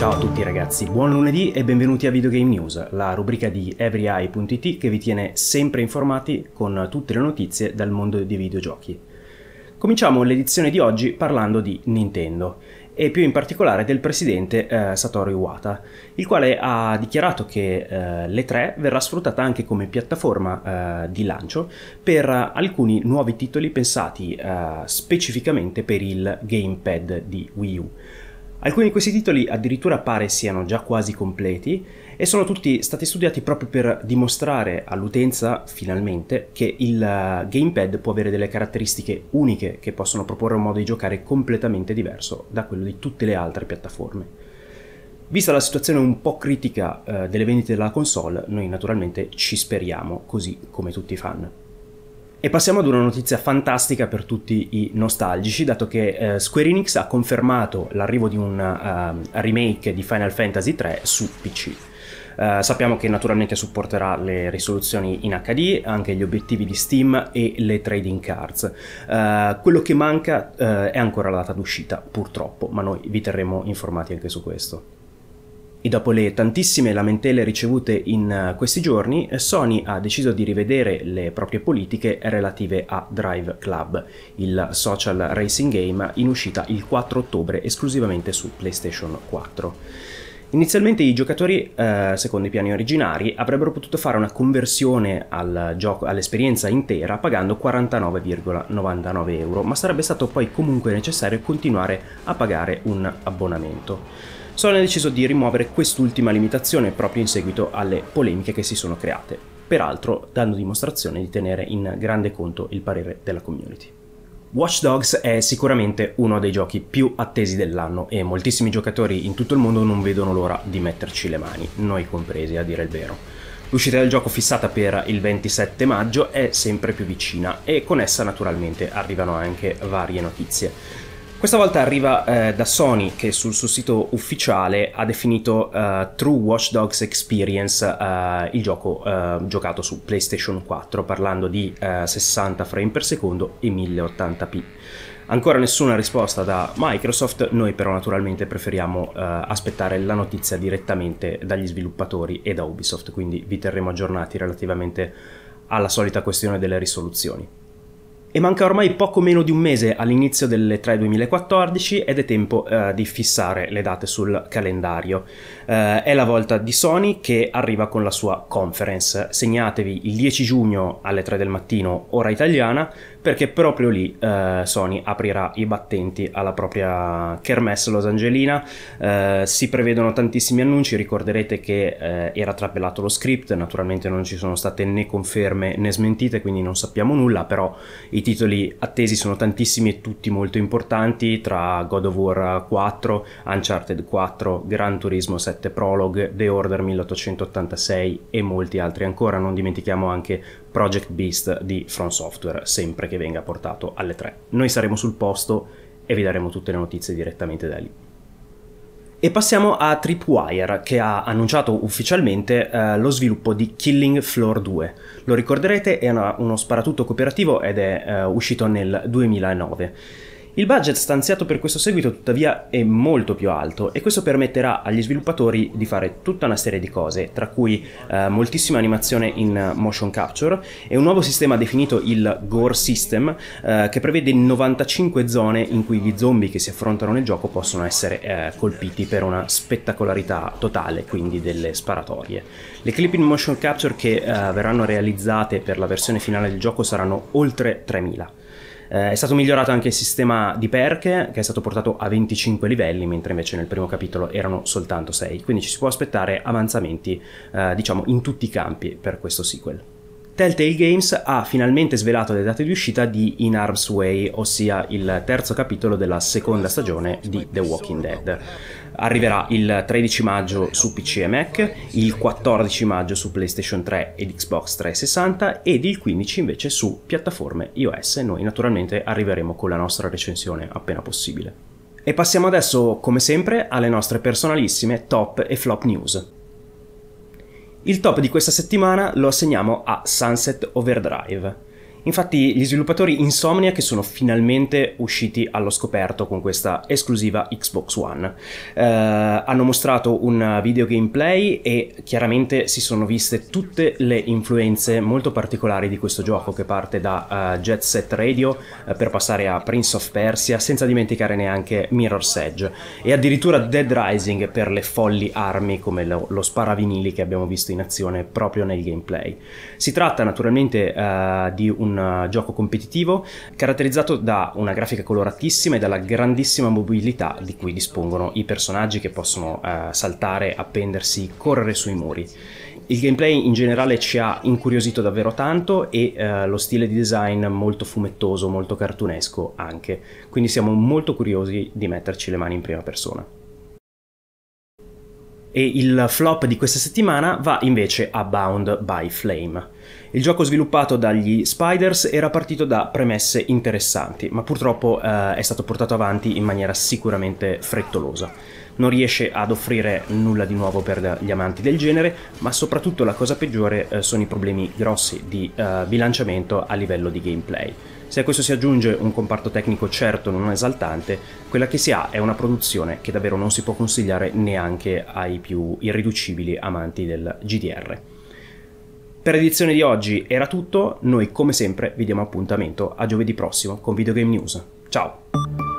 Ciao a tutti ragazzi, buon lunedì e benvenuti a Videogame News, la rubrica di EveryEye.it che vi tiene sempre informati con tutte le notizie dal mondo dei videogiochi. Cominciamo l'edizione di oggi parlando di Nintendo e più in particolare del presidente eh, Satoru Iwata, il quale ha dichiarato che eh, l'E3 verrà sfruttata anche come piattaforma eh, di lancio per alcuni nuovi titoli pensati eh, specificamente per il gamepad di Wii U. Alcuni di questi titoli addirittura pare siano già quasi completi e sono tutti stati studiati proprio per dimostrare all'utenza finalmente che il eh, gamepad può avere delle caratteristiche uniche che possono proporre un modo di giocare completamente diverso da quello di tutte le altre piattaforme. Vista la situazione un po' critica eh, delle vendite della console, noi naturalmente ci speriamo, così come tutti i fan. E passiamo ad una notizia fantastica per tutti i nostalgici, dato che eh, Square Enix ha confermato l'arrivo di un uh, remake di Final Fantasy III su PC. Uh, eh, sappiamo che naturalmente supporterà le risoluzioni in HD, anche gli obiettivi di Steam e le trading cards. Uh, quello che manca è ancora la data d'uscita, purtroppo, ma noi vi terremo informati anche su questo. E dopo le tantissime lamentele ricevute in eh, questi giorni, eh, Sony ha deciso di rivedere le proprie politiche relative a Drive Club, il social racing game in uscita il 4 ottobre esclusivamente su PlayStation 4. Inizialmente i giocatori, eh, secondo i piani originari, avrebbero potuto fare una conversione al gioco, all'esperienza intera pagando 49,99 euro, ma sarebbe stato poi comunque necessario continuare a pagare un abbonamento. Sony ha deciso di rimuovere quest'ultima limitazione proprio in seguito alle polemiche che si sono create, peraltro dando dimostrazione di tenere in grande conto il parere della community. Watch Dogs è sicuramente uno dei giochi più attesi dell'anno e moltissimi giocatori in tutto il mondo non vedono l'ora di metterci le mani, noi compresi a dire il vero. L'uscita del gioco fissata per il 27 maggio è sempre più vicina e con essa naturalmente arrivano anche varie notizie. Questa volta arriva eh, da Sony che sul suo sito ufficiale ha definito uh, True Watch Dogs Experience uh, il gioco uh, giocato su PlayStation 4 parlando di 60 frame per secondo e 1080p. Ancora nessuna risposta da Microsoft, noi però naturalmente preferiamo aspettare la notizia direttamente dagli sviluppatori e da Ubisoft, quindi vi terremo aggiornati relativamente alla solita questione delle risoluzioni. E manca ormai poco meno di un mese all'inizio delle 3 2014 ed è tempo eh, di fissare le date sul calendario. Eh, è la volta di Sony che arriva con la sua conference. Segnatevi il 10 giugno alle 3 del mattino, ora italiana, perché proprio lì eh, Sony aprirà i battenti alla propria kermesse losangelina. Eh, si prevedono tantissimi annunci, ricorderete che eh, era trapellato lo script, naturalmente non ci sono state né conferme né smentite, quindi non sappiamo nulla, però i i titoli attesi sono tantissimi e tutti molto importanti, tra God of War 4, Uncharted 4, Gran Turismo 7 Prologue, The Order 1886 e molti altri ancora. Non dimentichiamo anche Project Beast di From Software, sempre che venga portato alle 3. Noi saremo sul posto e vi daremo tutte le notizie direttamente da lì. E passiamo a Tripwire che ha annunciato ufficialmente eh, lo sviluppo di Killing Floor 2. Lo ricorderete, è una, uno sparatutto cooperativo ed è eh, uscito nel 2009. Il budget stanziato per questo seguito tuttavia è molto più alto e questo permetterà agli sviluppatori di fare tutta una serie di cose, tra cui eh, moltissima animazione in motion capture e un nuovo sistema definito il Gore System eh, che prevede 95 zone in cui gli zombie che si affrontano nel gioco possono essere eh, colpiti per una spettacolarità totale, quindi delle sparatorie. Le clip in motion capture che eh, verranno realizzate per la versione finale del gioco saranno oltre 3000. Eh, è stato migliorato anche il sistema di perche, che è stato portato a 25 livelli, mentre invece nel primo capitolo erano soltanto 6, quindi ci si può aspettare avanzamenti, eh, diciamo, in tutti i campi per questo sequel. Telltale Games ha finalmente svelato le date di uscita di In Arm's Way, ossia il terzo capitolo della seconda stagione di The Walking Dead. Arriverà il 13 maggio su PC e Mac, il 14 maggio su PlayStation 3 ed Xbox 360 ed il 15 invece su piattaforme iOS. Noi naturalmente arriveremo con la nostra recensione appena possibile. E passiamo adesso, come sempre, alle nostre personalissime top e flop news. Il top di questa settimana lo assegniamo a Sunset Overdrive. Infatti gli sviluppatori Insomnia che sono finalmente usciti allo scoperto con questa esclusiva Xbox One. Eh, hanno mostrato un video gameplay e chiaramente si sono viste tutte le influenze molto particolari di questo gioco che parte da uh, Jet Set Radio uh, per passare a Prince of Persia senza dimenticare neanche Mirror's Edge e addirittura Dead Rising per le folli armi come lo, lo sparavinili che abbiamo visto in azione proprio nel gameplay. Si tratta naturalmente uh, di un un eh, gioco competitivo caratterizzato da una grafica coloratissima e dalla grandissima mobilità di cui dispongono i personaggi che possono eh, saltare, appendersi, correre sui muri. Il gameplay in generale ci ha incuriosito davvero tanto e eh, lo stile di design molto fumettoso, molto cartunesco anche, quindi siamo molto curiosi di metterci le mani in prima persona. E il flop di questa settimana va invece a Bound by Flame. Il gioco sviluppato dagli Spiders era partito da premesse interessanti, ma purtroppo eh, è stato portato avanti in maniera sicuramente frettolosa. Non riesce ad offrire nulla di nuovo per gli amanti del genere, ma soprattutto la cosa peggiore eh, sono i problemi grossi di eh, bilanciamento a livello di gameplay. Se a questo si aggiunge un comparto tecnico certo non esaltante, quella che si ha è una produzione che davvero non si può consigliare neanche ai più irriducibili amanti del GDR. Per l'edizione di oggi era tutto, noi come sempre vi diamo appuntamento a giovedì prossimo con Videogame News. Ciao!